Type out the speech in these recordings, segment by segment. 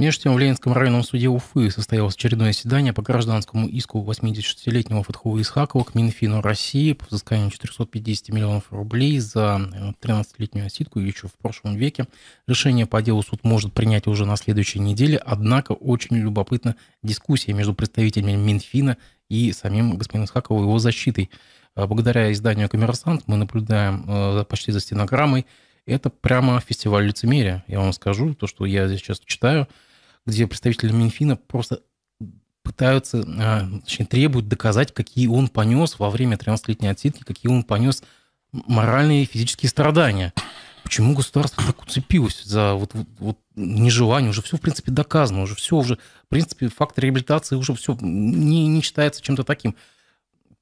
Между тем, в Ленинском районном суде Уфы состоялось очередное заседание по гражданскому иску 86-летнего Фатхова Исхакова к Минфину России по взысканию 450 миллионов рублей за 13-летнюю э, осидку еще в прошлом веке. Решение по делу суд может принять уже на следующей неделе, однако очень любопытна дискуссия между представителями Минфина и самим господином Исхаковым его защитой. Э, благодаря изданию «Коммерсант» мы наблюдаем э, почти за стенограммой это прямо фестиваль лицемерия. Я вам скажу, то, что я здесь сейчас читаю – где представители Минфина просто пытаются, а, точнее, требуют доказать, какие он понес во время 13-летней отсидки, какие он понес моральные и физические страдания. Почему государство так уцепилось за вот, вот, вот нежелание? Уже все, в принципе, доказано, уже все, уже, в принципе, факт реабилитации уже все не, не считается чем-то таким.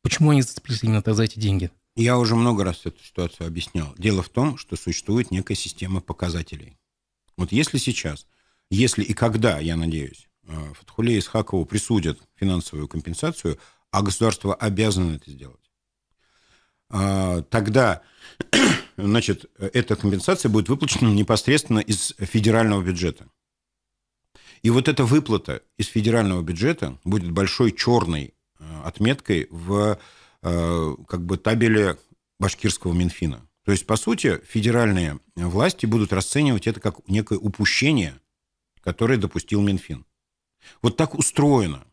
Почему они зацепились именно за эти деньги? Я уже много раз эту ситуацию объяснял. Дело в том, что существует некая система показателей. Вот если сейчас – если и когда, я надеюсь, э, Фатхуле Исхакову присудят финансовую компенсацию, а государство обязано это сделать, а, тогда значит, эта компенсация будет выплачена непосредственно из федерального бюджета. И вот эта выплата из федерального бюджета будет большой черной э, отметкой в э, как бы табеле башкирского Минфина. То есть, по сути, федеральные власти будут расценивать это как некое упущение которые допустил Минфин. Вот так устроено.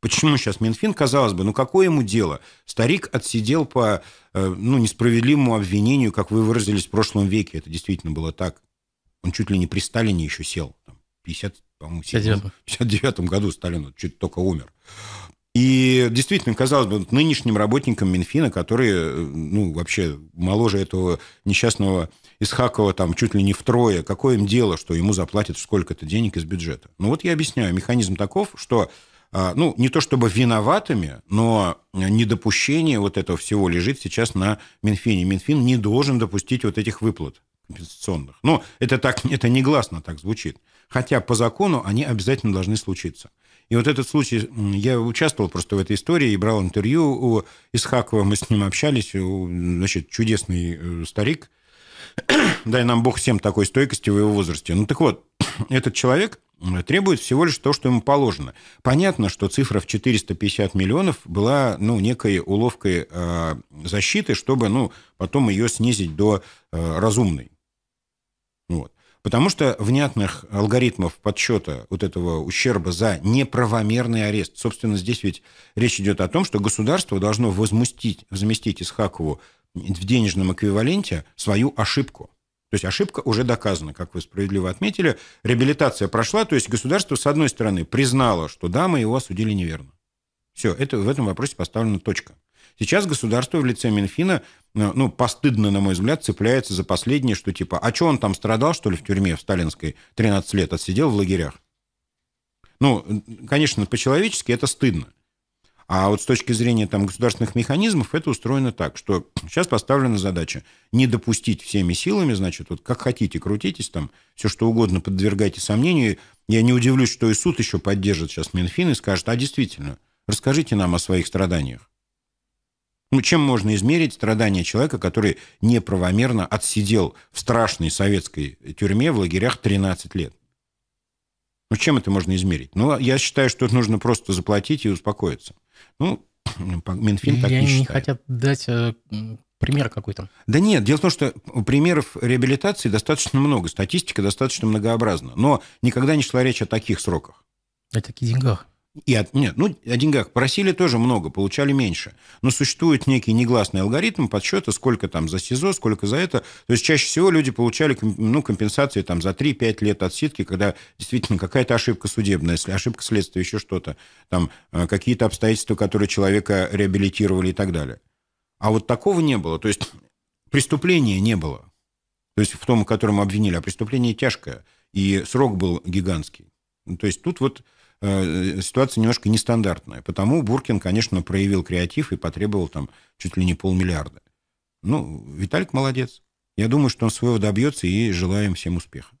Почему сейчас Минфин, казалось бы, ну какое ему дело? Старик отсидел по э, ну, несправедливому обвинению, как вы выразились в прошлом веке. Это действительно было так. Он чуть ли не при Сталине еще сел. Там, 50, в 59 году Сталин чуть только умер. И действительно, казалось бы, нынешним работникам Минфина, которые, э, ну, вообще моложе этого несчастного Исхакова там чуть ли не втрое, какое им дело, что ему заплатят сколько-то денег из бюджета? Ну, вот я объясняю, механизм таков, что а, ну, не то чтобы виноватыми, но недопущение вот этого всего лежит сейчас на Минфине. Минфин не должен допустить вот этих выплат компенсационных. Но ну, это так, это негласно так звучит. Хотя по закону они обязательно должны случиться. И вот этот случай, я участвовал просто в этой истории и брал интервью у Исхакова, мы с ним общались, значит, чудесный э, старик, дай нам бог всем такой стойкости в его возрасте. Ну так вот, этот человек э, требует всего лишь то, что ему положено. Понятно, что цифра в 450 миллионов была, ну, некой уловкой э, защиты, чтобы, ну, потом ее снизить до э, разумной. Потому что внятных алгоритмов подсчета вот этого ущерба за неправомерный арест, собственно, здесь ведь речь идет о том, что государство должно возместить, из Исхакову в денежном эквиваленте свою ошибку. То есть ошибка уже доказана, как вы справедливо отметили. Реабилитация прошла, то есть государство, с одной стороны, признало, что да, мы его осудили неверно. Все, это, в этом вопросе поставлена точка. Сейчас государство в лице Минфина э, ну, постыдно, на мой взгляд, цепляется за последнее, что типа, а что он там страдал, что ли, в тюрьме в сталинской 13 лет, отсидел в лагерях? Ну, конечно, по-человечески это стыдно. А вот с точки зрения там, государственных механизмов это устроено так, что сейчас поставлена задача не допустить всеми силами, значит, вот как хотите, крутитесь там, все что угодно подвергайте сомнению. Я не удивлюсь, что и суд еще поддержит сейчас Минфин и скажет, а действительно, расскажите нам о своих страданиях. Ну, чем можно измерить страдания человека, который неправомерно отсидел в страшной советской тюрьме в лагерях 13 лет? Ну, чем это можно измерить? Ну, а я считаю, что это нужно просто заплатить и успокоиться. Ну, Минфин так Или не они считает. не хотят дать э, пример какой-то? Да нет, дело в том, что примеров реабилитации достаточно много, статистика достаточно многообразна, но никогда не шла речь о таких сроках. О таких деньгах. И от, нет, ну, о деньгах просили тоже много, получали меньше. Но существует некий негласный алгоритм подсчета, сколько там за СИЗО, сколько за это. То есть чаще всего люди получали ну, компенсации там, за 3-5 лет отсидки, когда действительно какая-то ошибка судебная, если ошибка следствия, еще что-то, там э, какие-то обстоятельства, которые человека реабилитировали и так далее. А вот такого не было. То есть преступления не было. То есть в том, в котором обвинили. А преступление тяжкое. И срок был гигантский. то есть тут вот Э, э, ситуация немножко нестандартная. Потому Буркин, конечно, проявил креатив и потребовал там чуть ли не полмиллиарда. Ну, Виталик молодец. Я думаю, что он своего добьется и желаем всем успеха.